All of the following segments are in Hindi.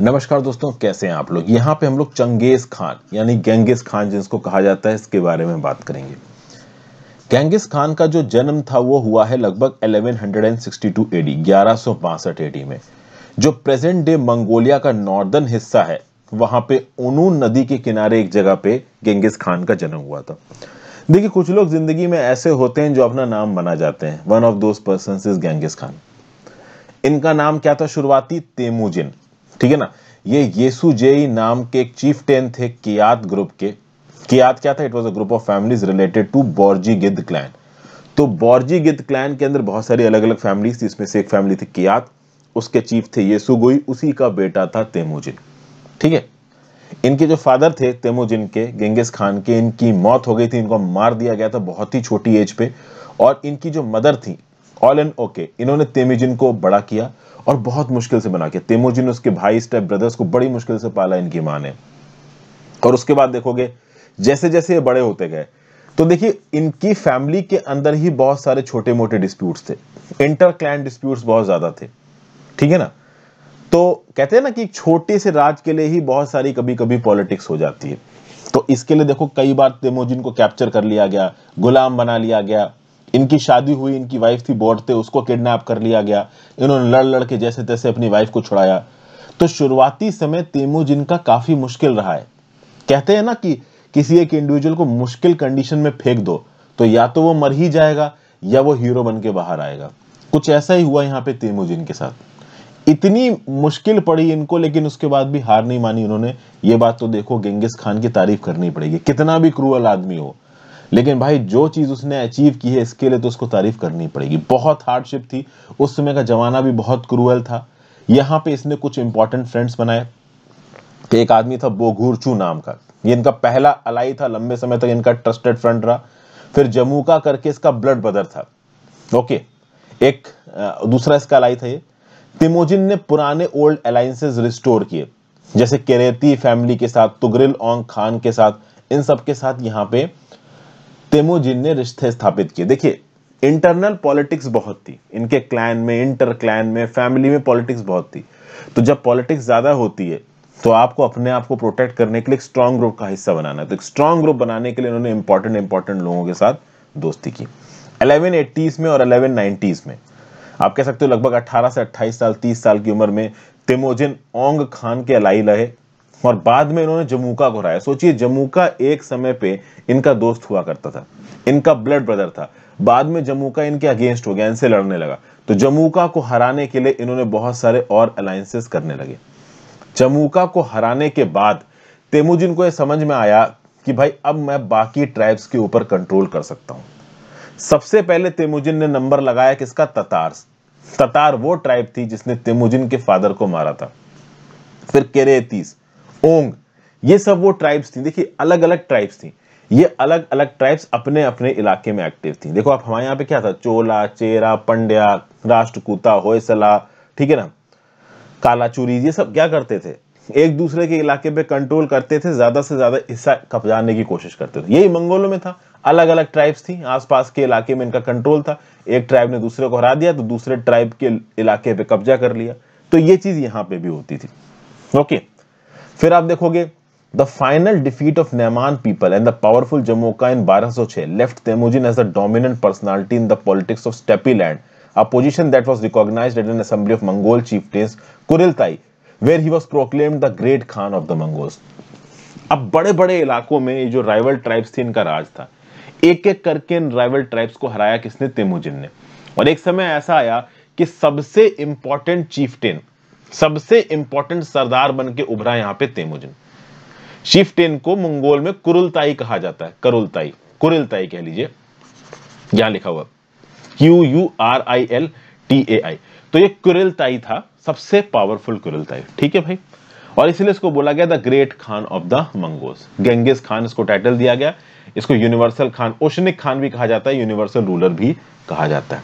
नमस्कार दोस्तों कैसे हैं आप लोग यहाँ पे हम लोग चंगेज खान यानी गेंगिस खान जिसको कहा जाता है इसके बारे में बात करेंगे गेंगिस खान का जो जन्म था वो हुआ है लगभग 1162 एडी ग्यारह एडी में जो प्रेजेंट डे मंगोलिया का नॉर्दर्न हिस्सा है वहां पे उनू नदी के किनारे एक जगह पे गेंगिस खान का जन्म हुआ था देखिए कुछ लोग जिंदगी में ऐसे होते हैं जो अपना नाम बना जाते हैं one of those person is Genghis Khan इनका नाम क्या था शुरुआती तेमुजिन ठीक है ना ये येसु जेई नाम के एक चीफ टेन थे कियात ग्रुप के कियात क्या था it was a group of families related to Borjigid clan तो बॉर्जी गिद्ध क्लैन के अंदर बहुत सारी अलग अलग फैमिलीज थी इसमें से एक फैमिली थी कियात उसके चीफ थे येसु गोई उसी का बेटा था तेमुजिन ठीक है इनके जो फादर थे तेमुजिन के गेंगेस खान के इनकी मौत हो गई थी इनको मार दिया गया था बहुत ही छोटी एज पे और इनकी जो मदर थी ऑल एंड ओके इन्होंने तेमुजिन को बड़ा किया और बहुत मुश्किल से बना के तेमोजिन उसके भाई स्टेप ब्रदर्स को बड़ी मुश्किल से पाला इनकी माँ ने और उसके बाद देखोगे जैसे जैसे ये बड़े होते गए तो देखिए इनकी फैमिली के अंदर ही बहुत सारे छोटे मोटे डिस्प्यूट्स थे इंटर क्लैन डिस्प्यूट्स बहुत ज़्यादा थे ठीक है ना तो कहते हैं ना कि छोटे से राज के लिए ही बहुत सारी कभी कभी पॉलिटिक्स हो जाती है तो इसके लिए देखो कई बार तेमोजिन को कैप्चर कर लिया गया गुलाम बना लिया गया इनकी शादी हुई इनकी वाइफ थी बोट थे उसको किडनैप कर लिया गया इन्होंने लड़ लड़ के जैसे तैसे अपनी वाइफ को छुड़ाया तो शुरुआती समय तेमू जिनका काफी मुश्किल रहा है कहते हैं ना कि किसी एक इंडिविजुअल को मुश्किल कंडीशन में फेंक दो तो या तो वो मर ही जाएगा या वो हीरो बन के बाहर आएगा कुछ ऐसा ही हुआ यहाँ पे तेमू के साथ इतनी मुश्किल पड़ी इनको लेकिन उसके बाद भी हार नहीं मानी उन्होंने ये बात तो देखो गेंगिस खान की तारीफ करनी पड़ेगी कितना भी क्रूअल आदमी हो लेकिन भाई जो चीज़ उसने अचीव की है इसके लिए तो उसको तारीफ करनी पड़ेगी बहुत हार्डशिप थी उस समय का ज़माना भी बहुत क्रूअल था यहाँ पे इसने कुछ इंपॉर्टेंट फ्रेंड्स बनाए एक आदमी था बोघूरचू नाम का ये इनका पहला अलाई था लंबे समय तक इनका ट्रस्टेड फ्रेंड रहा फिर जम्मू का करके इसका ब्लड ब्रदर था ओके एक दूसरा इसका अलाई था ये तिमोजिन ने पुराने ओल्ड अलायंसेज रिस्टोर किए जैसे केरेती फैमिली के साथ तुगरिल ओंग खान के साथ इन सब के साथ यहाँ पे तेमोजिन ने रिश्ते स्थापित किए देखिए इंटरनल पॉलिटिक्स बहुत थी इनके क्लैन में इंटर क्लैन में फैमिली में पॉलिटिक्स बहुत थी तो जब पॉलिटिक्स ज़्यादा होती है तो आपको अपने आप को प्रोटेक्ट करने के लिए एक स्ट्रांग ग्रुप का हिस्सा बनाना है तो एक स्ट्रांग ग्रुप बनाने के लिए उन्होंने इंपॉर्टेंट इंपॉर्टेंट लोगों के साथ दोस्ती की अलेवन में और अलेवन में आप कह सकते हो लगभग 18 से 28 साल 30 साल की उम्र में तेमोजिन ओंग खान के अलाई रहे और बाद में इन्होंने जमूका को हराया सोचिए जमूका एक समय पे इनका दोस्त हुआ करता था इनका ब्लड ब्रदर था बाद में जमूका इनके अगेंस्ट हो गया इनसे लड़ने लगा तो जमूका को हराने के लिए इन्होंने बहुत सारे और अलायंसेस करने लगे जमूका को हराने के बाद तेमुजिन को यह समझ में आया कि भाई अब मैं बाकी ट्राइब्स के ऊपर कंट्रोल कर सकता हूं सबसे पहले तेमुजिन ने नंबर लगाया किसका ततार ततार वो ट्राइब थी जिसने तेमुजिन के फादर को मारा था फिर केरेतीस ओंग ये सब वो ट्राइब्स थी देखिए अलग अलग ट्राइब्स थी ये अलग अलग ट्राइब्स अपने अपने इलाके में एक्टिव थी देखो आप हमारे यहाँ पे क्या था चोला चेरा पंड्या राष्ट्रकूता होयसला ठीक है ना कालाचूरी ये सब क्या करते थे एक दूसरे के इलाके पे कंट्रोल करते थे ज्यादा से ज्यादा हिस्सा कब्जाने की कोशिश करते थे यही मंगोलों में था अलग अलग ट्राइब्स थी आसपास के इलाके में इनका कंट्रोल था एक ट्राइब ने दूसरे को हरा दिया तो दूसरे ट्राइब के इलाके पे कब्जा कर लिया तो ये चीज यहाँ पे भी होती थी ओके okay. फिर आप देखोगे the final defeat of Naiman people and the powerful Jamukha in 1206 left Temujin as the dominant personality in the politics of steppe land a position that was recognized at an assembly of Mongol chieftains Kuriltai, where he was proclaimed the great khan of the Mongols. अब बड़े बड़े इलाकों में जो राइवल ट्राइब्स थी इनका राज था एक एक करके इन राइवल ट्राइब्स को हराया किसने तेमुजिन ने और एक समय ऐसा आया कि सबसे इंपॉर्टेंट चीफटेन सबसे इंपॉर्टेंट सरदार बन के उभरा यहां पे तेमुजिन शिफ्टेन को मंगोल में कुरुलताई कहा जाता है करुलताई कुरिलताई कह लीजिए यहां लिखा हुआ Q U R I L T A I तो ये कुरिलताई था सबसे पावरफुल कुरिलताई ठीक है भाई और इसलिए इसको बोला गया the great khan of the Mongol Genghis Khan इसको टाइटल दिया गया इसको यूनिवर्सल खान ओशनिक खान भी कहा जाता है यूनिवर्सल रूलर भी कहा जाता है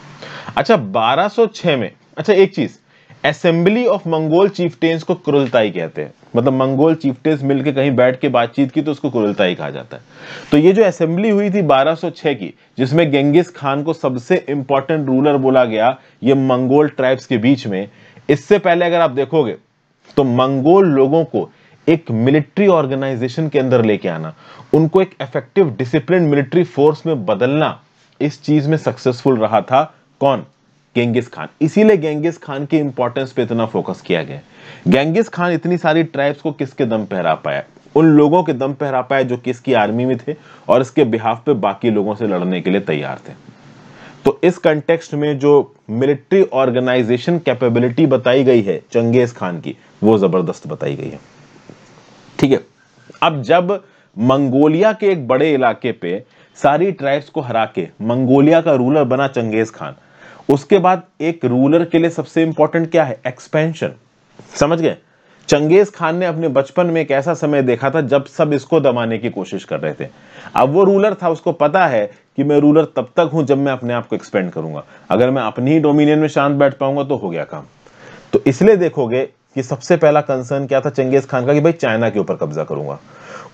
अच्छा 1206 में अच्छा एक चीज असेंबली ऑफ मंगोल चीफटेन्स को क्रूरता कहते हैं मतलब मंगोल चीफटेन्स मिलकर कहीं बैठ के बातचीत की तो उसको क्रूरता कहा जाता है तो ये जो असेंबली हुई थी 1206 की जिसमें गेंगिस खान को सबसे इंपॉर्टेंट रूलर बोला गया ये मंगोल ट्राइब्स के बीच में इससे पहले अगर आप देखोगे तो मंगोल लोगों को एक मिलिट्री ऑर्गेनाइजेशन के अंदर लेके आना उनको एक इफेक्टिव डिसिप्लिन मिलिट्री फोर्स में बदलना इस चीज में सक्सेसफुल रहा था कौन गेंगिस खान इसीलिए गेंगिस खान के इंपॉर्टेंस पे इतना फोकस किया गया गेंगिस खान इतनी सारी ट्राइब्स को किसके दम पहरा पाया उन लोगों के दम पहरा पाया जो किसकी आर्मी में थे और इसके बिहाफ पे बाकी लोगों से लड़ने के लिए तैयार थे तो इस कंटेक्स्ट में जो मिलिट्री ऑर्गेनाइजेशन कैपेबिलिटी बताई गई है चंगेज खान की वो जबरदस्त बताई गई है ठीक है अब जब मंगोलिया के एक बड़े इलाके पे सारी ट्राइब्स को हरा के मंगोलिया का रूलर बना चंगेज खान उसके बाद एक रूलर के लिए सबसे इंपॉर्टेंट क्या है एक्सपेंशन समझ गए चंगेज खान ने अपने बचपन में एक ऐसा समय देखा था जब सब इसको दबाने की कोशिश कर रहे थे अब वो रूलर था उसको पता है कि मैं रूलर तब तक हूं जब मैं अपने आप को एक्सपेंड करूंगा अगर मैं अपनी ही डोमिनियन में शांत बैठ पाऊंगा तो हो गया काम तो इसलिए देखोगे कि सबसे पहला कंसर्न क्या था चंगेज खान का कि भाई चाइना के ऊपर कब्जा करूंगा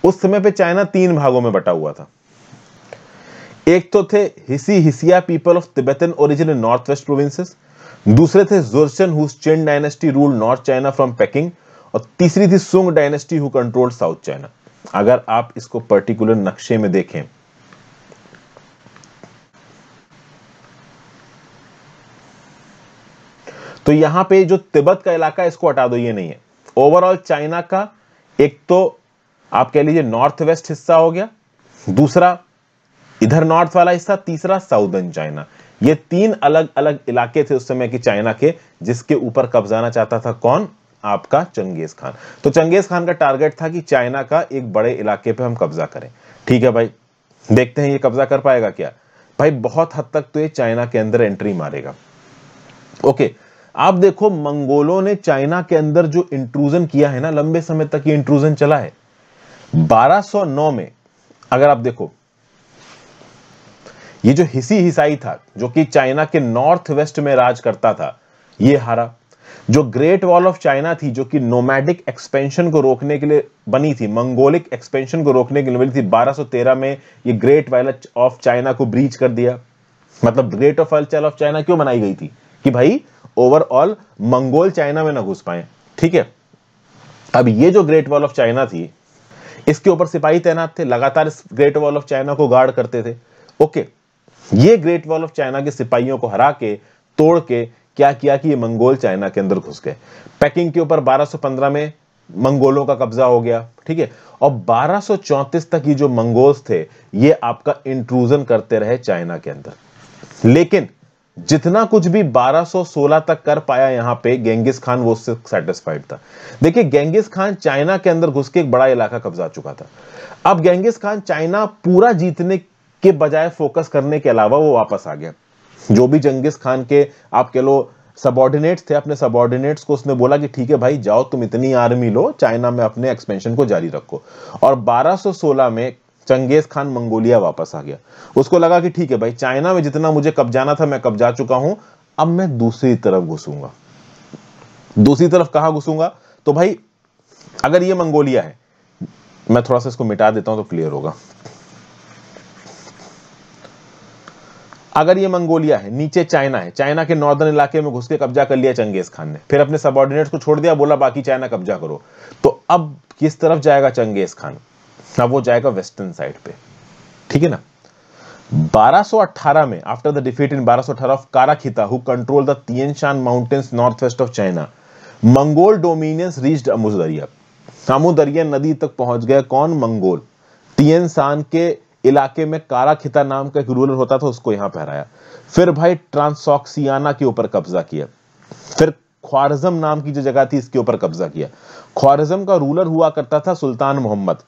उस समय पर चाइना तीन भागों में बटा हुआ था एक तो थे Hsi Hsia people of Tibetan origin in north west provinces दूसरे थे Jurchen who Chin dynasty rule north China from Peking और तीसरी थी Sung dynasty who control south China अगर आप इसको पर्टिकुलर नक्शे में देखें तो यहां पे जो तिब्बत का इलाका है इसको हटा दो ये नहीं है ओवरऑल चाइना का एक तो आप कह लीजिए नॉर्थ वेस्ट हिस्सा हो गया दूसरा इधर नॉर्थ वाला हिस्सा तीसरा साउदर्न चाइना ये तीन अलग अलग इलाके थे उस समय के चाइना के जिसके ऊपर कब्जाना चाहता था कौन आपका चंगेज खान तो चंगेज खान का टारगेट था कि चाइना का एक बड़े इलाके पे हम कब्जा करें ठीक है भाई देखते हैं ये कब्जा कर पाएगा क्या भाई बहुत हद तक तो ये चाइना के अंदर एंट्री मारेगा ओके आप देखो मंगोलों ने चाइना के अंदर जो इंट्रूजन किया है ना लंबे समय तक ये इंट्रूजन चला है 1209 में अगर आप देखो ये जो हिसी हिसाई था जो कि चाइना के नॉर्थ वेस्ट में राज करता था ये हारा जो ग्रेट वॉल ऑफ चाइना थी जो कि नोमैडिक एक्सपेंशन को रोकने के लिए बनी थी मंगोलिक एक्सपेंशन को रोकने के लिए बनी थी 1213 में ये ग्रेट वॉल ऑफ चाइना को ब्रीच कर दिया मतलब great of wall of China क्यों बनाई गई थी कि भाई ओवरऑल मंगोल चाइना में ना घुस पाए ठीक है अब ये जो ग्रेट वॉल ऑफ चाइना थी इसके ऊपर सिपाही तैनात थे लगातार इस ग्रेट वॉल ऑफ चाइना को गार्ड करते थे ओके okay. ये ग्रेट वॉल ऑफ चाइना के सिपाहियों को हरा के तोड़ के क्या किया कि ये मंगोल चाइना के अंदर घुस गए पैकिंग के ऊपर 1215 में मंगोलों का कब्जा हो गया ठीक है और 1234 तक ये जो मंगोल्स थे ये आपका इंट्रूजन करते रहे चाइना के अंदर लेकिन जितना कुछ भी 1216 तक कर पाया यहां पे गेंगिस खान वो उससे सेटिस्फाइड था देखिए गेंगिस खान चाइना के अंदर घुस के एक बड़ा इलाका कब्जा चुका था अब गेंगिस खान चाइना पूरा जीतने के बजाय फोकस करने के अलावा वो वापस आ गया जो भी जंगिस खान के आप कह लो सबॉर्डिनेट्स थे अपने सबॉर्डिनेट्स को उसने बोला कि ठीक है भाई जाओ तुम इतनी आर्मी लो चाइना में अपने एक्सपेंशन को जारी रखो और 1216 में चंगेज खान मंगोलिया वापस आ गया उसको लगा कि ठीक है भाई चाइना में जितना मुझे कब्जाना था मैं कब्जा चुका हूं अब मैं दूसरी तरफ घुसूंगा दूसरी तरफ कहा घुसूंगा तो भाई अगर ये मंगोलिया है मैं थोड़ा सा इसको मिटा देता हूं तो क्लियर होगा अगर ये मंगोलिया है नीचे चाइना है चाइना के नॉर्दर्न इलाके में घुस के कब्जा कर लिया चंगेज खान ने फिर अपने सबॉर्डिनेट्स को छोड़ दिया बोला बाकी चाइना कब्जा करो तो अब किस तरफ जाएगा चंगेज खान अब वो जाएगा वेस्टर्न साइड पे ठीक है ना 1218 में after the defeat in 1218 of Karakhitai who control the Tian Shan mountains north west of China Mongol dominions reach Amu Darya Amu Darya नदी तक पहुंच गया कौन मंगोल तियन के इलाके में कारा खिता नाम का एक रूलर होता था उसको यहां पहराया फिर भाई ट्रांसॉक्सियाना के ऊपर कब्जा किया फिर ख्वारजम नाम की जो जगह थी इसके ऊपर कब्जा किया ख्वारजम का रूलर हुआ करता था सुल्तान मोहम्मद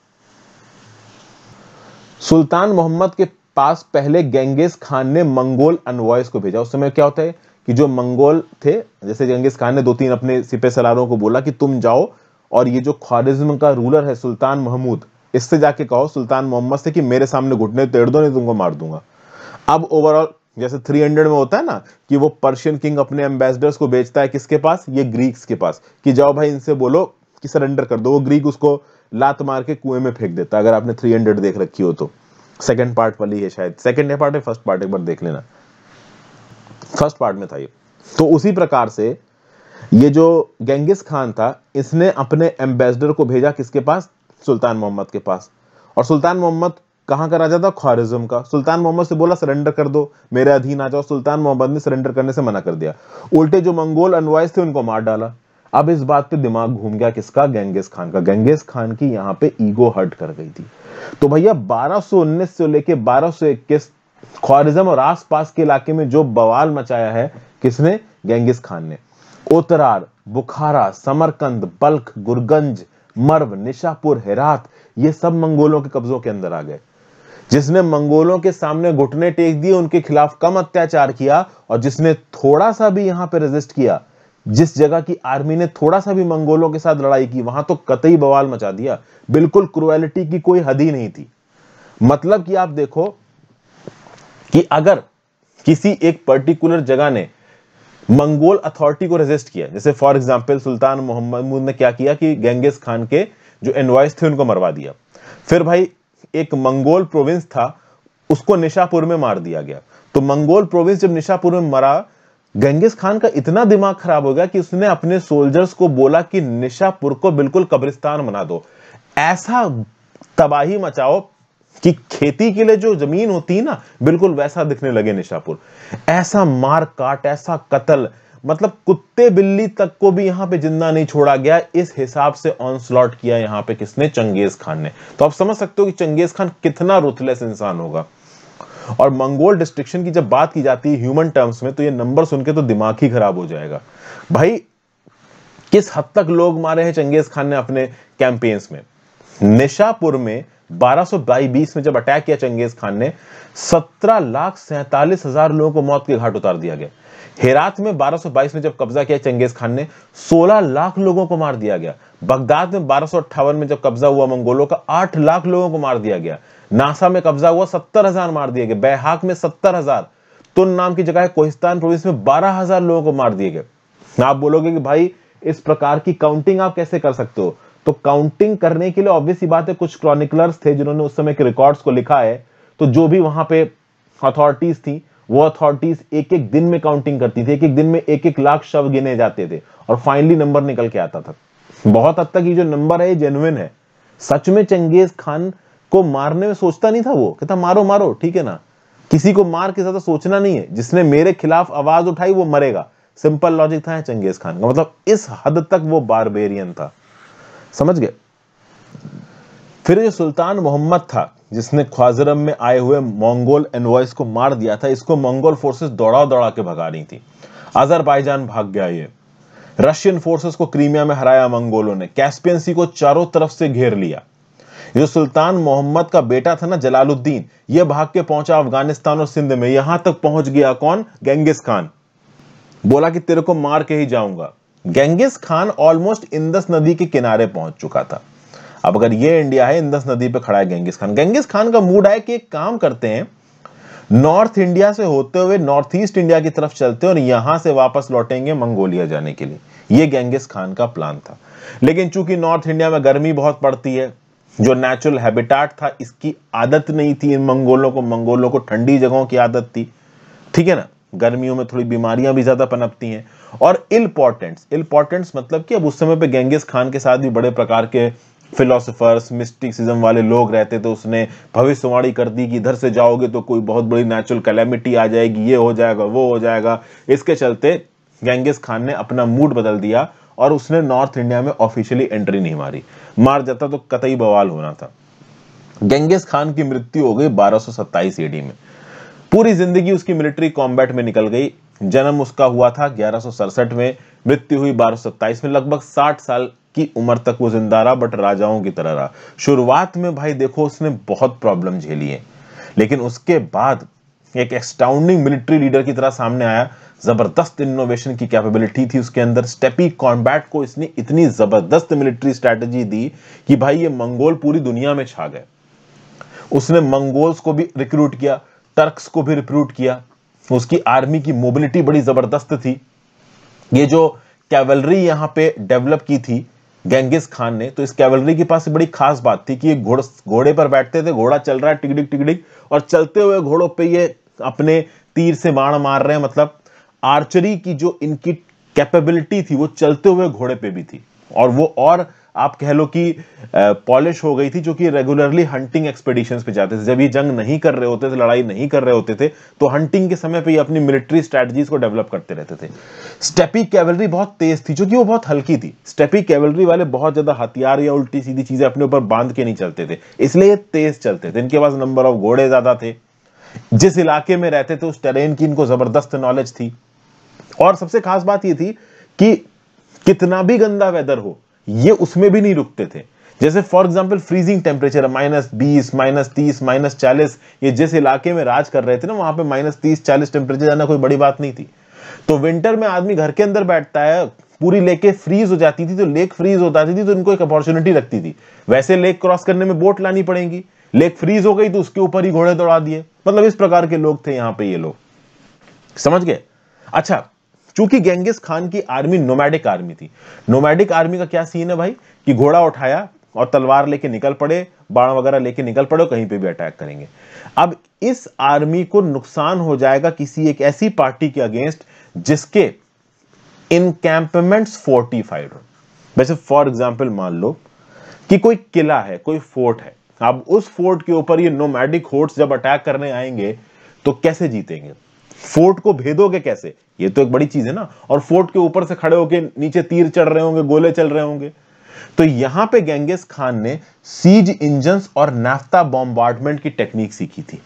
सुल्तान मोहम्मद के पास पहले गेंगेज खान ने मंगोल अनवॉयस को भेजा उस समय क्या होता है कि जो मंगोल थे जैसे गेंगेज खान ने दो तीन अपने सिपे सलारों को बोला कि तुम जाओ और ये जो ख्वारिज्म का रूलर है सुल्तान महमूद इससे जाके कहो सुल्तान मोहम्मद से कि मेरे सामने घुटने तेड़ दो नहीं तुमको मार दूंगा अब ओवरऑल जैसे 300 में होता है ना कि वो पर्शियन किंग अपने एम्बेसडर्स को बेचता है किसके पास ये ग्रीक्स के पास कि जाओ भाई इनसे बोलो कि सरेंडर कर दो वो ग्रीक उसको लात मार के कुएं में फेंक देता अगर आपने 300 देख रखी हो तो सेकंड पार्ट वाली है शायद सेकंड पार्ट है फर्स्ट पार्ट एक बार देख लेना फर्स्ट पार्ट में था ये तो उसी प्रकार से ये जो गेंगिस खान था इसने अपने एम्बेसडर को भेजा किसके पास सुल्तान मोहम्मद के पास और सुल्तान मोहम्मद कहाँ का राजा था ख्वारिज्म का सुल्तान मोहम्मद से बोला सरेंडर कर दो मेरे अधीन आ जाओ सुल्तान मोहम्मद ने सरेंडर करने से मना कर दिया उल्टे जो मंगोल अनवाइस थे उनको मार डाला अब इस बात पे दिमाग घूम गया किसका गेंगेज खान का गेंगेज खान की यहाँ पे ईगो हर्ट कर गई थी तो भैया 1219 से लेके 1221 ख्वारिज्म और आसपास के इलाके में जो बवाल मचाया है किसने गेंगिस खान ने Otrar Bukhara Samarkand Balkh Gurganj Merv Nishapur Herat ये सब मंगोलों के कब्जों के अंदर आ गए जिसने मंगोलों के सामने घुटने टेक दिए उनके खिलाफ कम अत्याचार किया और जिसने थोड़ा सा भी यहां पर रेजिस्ट किया जिस जगह की आर्मी ने थोड़ा सा भी मंगोलों के साथ लड़ाई की वहां तो कतई बवाल मचा दिया बिल्कुल क्रुएलिटी की कोई हद ही नहीं थी मतलब कि आप देखो कि अगर किसी एक पर्टिकुलर जगह ने मंगोल अथॉरिटी को रेजिस्ट किया जैसे फॉर एग्जाम्पल सुल्तान मोहम्मद ने क्या किया कि गेंगिस खान के जो एनवाइस थे उनको मरवा दिया फिर भाई एक मंगोल प्रोविंस था उसको निशापुर में मार दिया गया तो मंगोल प्रोविंस जब निशापुर में मरा गेंगिस खान का इतना दिमाग खराब हो गया कि उसने अपने सोल्जर्स को बोला कि निशापुर को बिल्कुल कब्रिस्तान बना दो ऐसा तबाही मचाओ कि खेती के लिए जो जमीन होती है ना बिल्कुल वैसा दिखने लगे निशापुर ऐसा मार काट ऐसा कत्ल मतलब कुत्ते बिल्ली तक को भी यहां पे जिंदा नहीं छोड़ा गया इस हिसाब से ऑन स्लॉट किया यहां पे किसने चंगेज खान ने तो आप समझ सकते हो कि चंगेज खान कितना रुथलेस इंसान होगा और मंगोल डिस्ट्रिक्शन की जब बात की जाती है ह्यूमन टर्म्स में तो ये नंबर सुन के तो दिमाग ही खराब हो जाएगा भाई किस हद तक लोग मारे हैं चंगेज खान ने अपने कैंपेन्स में निशापुर में बारह सौ में जब अटैक किया चंगेज खान ने सत्रह लाख सैतालीस हजार लोगों को मौत के घाट उतार दिया गया हेरात में 1222 में जब कब्जा किया चंगेज खान ने 16 लाख लोगों को मार दिया गया बगदाद में बारह में जब कब्जा हुआ मंगोलों का 8 लाख लोगों को मार दिया गया नासा में कब्जा हुआ सत्तर हजार मार दिया गया बैहाक में सत्तर हजार तुन नाम की जगह कोहिस्तान प्रोविंस में बारह हजार लोगों को मार दिए गए आप बोलोगे कि भाई इस प्रकार की काउंटिंग आप कैसे कर सकते हो तो काउंटिंग करने के लिए ऑब्वियस बात है कुछ क्रॉनिकलर्स थे जिन्होंने उस समय के रिकॉर्ड्स को लिखा है तो जो भी वहां पे अथॉरिटीज थी वो अथॉरिटीज एक एक दिन में काउंटिंग करती थी एक एक दिन में एक एक लाख शव गिने जाते थे और फाइनली नंबर निकल के आता था बहुत हद तक ये जो नंबर है जेनुअन है सच में चंगेज खान को मारने में सोचता नहीं था वो कहता मारो मारो ठीक है ना किसी को मार के ज्यादा सोचना नहीं है जिसने मेरे खिलाफ आवाज उठाई वो मरेगा सिंपल लॉजिक था चंगेज खान का मतलब इस हद तक वो बारबेरियन था समझ गए फिर जो सुल्तान मोहम्मद था जिसने ख्वाजरम में आए हुए मंगोल एनवॉइस को मार दिया था इसको मंगोल फोर्सेस दौड़ा दौड़ा के भगा रही थी अजरबैजान भाग गया ये रशियन फोर्सेस को क्रीमिया में हराया मंगोलों ने कैस्पियंसी को चारों तरफ से घेर लिया जो सुल्तान मोहम्मद का बेटा था ना जलालुद्दीन ये भाग के पहुंचा अफगानिस्तान और सिंध में यहां तक पहुंच गया कौन गेंगिस खान बोला कि तेरे को मार के ही जाऊंगा गेंगिस खान ऑलमोस्ट इंदस नदी के किनारे पहुंच चुका था अब अगर ये इंडिया है इंदस नदी पे खड़ा है गेंगिस खान गेंगिस खान का मूड है कि एक काम करते हैं नॉर्थ इंडिया से होते हुए नॉर्थ ईस्ट इंडिया की तरफ चलते हैं और यहां से वापस लौटेंगे मंगोलिया जाने के लिए ये गेंगिस खान का प्लान था लेकिन चूंकि नॉर्थ इंडिया में गर्मी बहुत पड़ती है जो नेचुरल हैबिटाट था इसकी आदत नहीं थी इन मंगोलों को मंगोलों को ठंडी जगहों की आदत थी ठीक है ना गर्मियों में थोड़ी बीमारियां भी ज़्यादा पनपती हैं और इम्पॉर्टेंट्स इम्पॉर्टेंट्स मतलब कि अब उस समय पे गेंगिस खान के साथ भी बड़े प्रकार के फिलोसफर्स मिस्टिकिज्म वाले लोग रहते थे उसने भविष्यवाणी कर दी कि इधर से जाओगे तो कोई बहुत बड़ी नेचुरल कैलेमिटी आ जाएगी ये हो जाएगा वो हो जाएगा इसके चलते गेंगिस खान ने अपना मूड बदल दिया और उसने नॉर्थ इंडिया में ऑफिशियली एंट्री नहीं मारी मार जाता तो कतई बवाल होना था गेंगिस खान की मृत्यु हो गई बारह सौ में पूरी जिंदगी उसकी मिलिट्री कॉम्बैट में निकल गई जन्म उसका हुआ था ग्यारह में मृत्यु हुई बारह में लगभग साठ साल की उम्र तक वो जिंदा रहा बट राजाओं की तरह रहा शुरुआत में भाई देखो उसने बहुत प्रॉब्लम झेली है लेकिन उसके बाद एक एक्सटाउंडिंग मिलिट्री लीडर की तरह सामने आया जबरदस्त इनोवेशन की कैपेबिलिटी थी उसके अंदर स्टेपी कॉम्बैट को इसने इतनी जबरदस्त मिलिट्री स्ट्रैटेजी दी कि भाई ये मंगोल पूरी दुनिया में छा गए उसने मंगोल्स को भी रिक्रूट किया टर्क्स को भी रिक्रूट किया उसकी आर्मी की मोबिलिटी बड़ी जबरदस्त थी ये जो कैवलरी यहाँ पे डेवलप की थी गेंगिस खान ने तो इस कैवलरी के पास बड़ी खास बात थी कि ये घोड़ घोड़े पर बैठते थे घोड़ा चल रहा है टिकडिक टिकडिक और चलते हुए घोड़ों पे ये अपने तीर से बाण मार रहे हैं मतलब आर्चरी की जो इनकी कैपेबिलिटी थी वो चलते हुए घोड़े पे भी थी और वो और आप कह लो कि पॉलिश हो गई थी जो कि रेगुलरली हंटिंग एक्सपेडिशन पे जाते थे जब ये जंग नहीं कर रहे होते थे लड़ाई नहीं कर रहे होते थे तो हंटिंग के समय पर ये अपनी मिलिट्री स्ट्रेटजीज को डेवलप करते रहते थे स्टेपी कैवलरी बहुत तेज थी जो कि वो बहुत हल्की थी स्टेपी कैवलरी वाले बहुत ज्यादा हथियार या उल्टी सीधी चीजें अपने ऊपर बांध के नहीं चलते थे इसलिए ये तेज चलते थे इनके पास नंबर ऑफ घोड़े ज्यादा थे जिस इलाके में रहते थे उस टेरेन की इनको जबरदस्त नॉलेज थी और सबसे खास बात यह थी कि कितना भी गंदा वेदर हो ये उसमें भी नहीं रुकते थे जैसे for example freezing temperature minus बीस माइनस तीस माइनस चालीस ये जिस इलाके में राज कर रहे थे ना वहां पे माइनस तीस चालीस टेम्परेचर जाना कोई बड़ी बात नहीं थी तो विंटर में आदमी घर के अंदर बैठता है पूरी लेके फ्रीज हो जाती थी तो लेक फ्रीज हो जाती थी तो इनको एक अपॉर्चुनिटी लगती थी वैसे लेक क्रॉस करने में बोट लानी पड़ेगी लेक फ्रीज हो गई तो उसके ऊपर ही घोड़े दौड़ा दिए मतलब इस प्रकार के लोग थे यहां पर ये लोग समझ गए अच्छा क्योंकि गेंगिस खान की आर्मी नोमैडिक आर्मी थी नोमैडिक आर्मी का क्या सीन है भाई कि घोड़ा उठाया और तलवार लेके निकल पड़े बाण वगैरह लेके निकल पड़े कहीं पे भी अटैक करेंगे अब इस आर्मी को नुकसान हो जाएगा किसी एक ऐसी पार्टी के अगेंस्ट जिसके इनकैम्पमेंट्स फोर्टिफाइड हो वैसे फॉर एग्जाम्पल मान लो कि कोई किला है कोई फोर्ट है अब उस फोर्ट के ऊपर ये नोमैडिक होर्ट्स जब अटैक करने आएंगे तो कैसे जीतेंगे फोर्ट को भेदोगे कैसे ये तो एक बड़ी चीज है ना और फोर्ट के ऊपर से खड़े होके नीचे तीर चढ़ रहे होंगे गोले चल रहे होंगे तो यहां पे गेंगेस खान ने सीज इंजन और नाफ्ता बॉम्बार्डमेंट की टेक्निक सीखी थी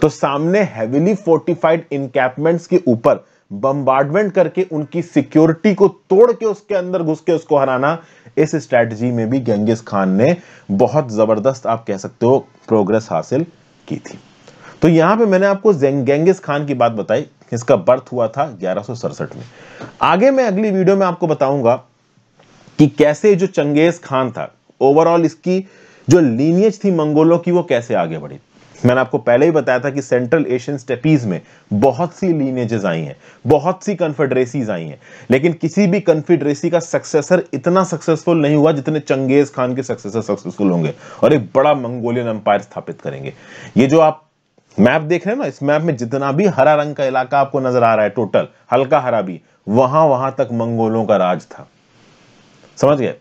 तो सामने हैविली फोर्टिफाइड इनकैपमेंट्स के ऊपर बम्बार्डमेंट करके उनकी सिक्योरिटी को तोड़ के उसके अंदर घुस के उसको हराना इस स्ट्रेटजी में भी गेंगिस खान ने बहुत जबरदस्त आप कह सकते हो प्रोग्रेस हासिल की थी तो यहां पे मैंने आपको गेंगिस खान की बात बताई इसका बर्थ हुआ था ग्यारह में आगे मैं अगली वीडियो में आपको बताऊंगा कि कैसे जो चंगेज खान था ओवरऑल इसकी जो लीनियज थी मंगोलों की वो कैसे आगे बढ़ी मैंने आपको पहले ही बताया था कि सेंट्रल एशियन स्टेपीज में बहुत सी लीनेजेस आई हैं बहुत सी कन्फेडरेसीज आई हैं लेकिन किसी भी कन्फेडरेसी का सक्सेसर इतना सक्सेसफुल नहीं हुआ जितने चंगेज खान के सक्सेसर सक्सेसफुल होंगे और एक बड़ा मंगोलियन एम्पायर स्थापित करेंगे ये जो आप मैप देख रहे हैं ना इस मैप में जितना भी हरा रंग का इलाका आपको नजर आ रहा है टोटल हल्का हरा भी वहां वहां तक मंगोलों का राज था समझ गए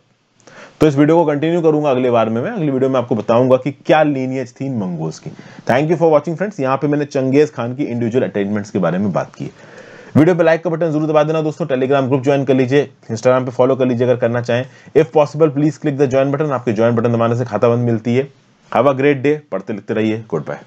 तो इस वीडियो को कंटिन्यू करूंगा अगले बार में मैं अगली वीडियो में आपको बताऊंगा कि क्या लीनियज थी इन मंगोल्स की thank you for watching friends यहाँ पे मैंने चंगेज खान की इंडिविजुअल अटेनमेंट्स के बारे में बात की वीडियो पे लाइक का बटन जरूर दबा देना दोस्तों टेलीग्राम ग्रुप ज्वाइन कर लीजिए इंस्टाग्राम पे फॉलो कर लीजिए अगर करना चाहें if possible please click the join button आपके ज्वाइन बटन दबाने से खाता बंद मिलती है हैव अ ग्रेट डे पढ़ते लिखते रहिए गुड बाय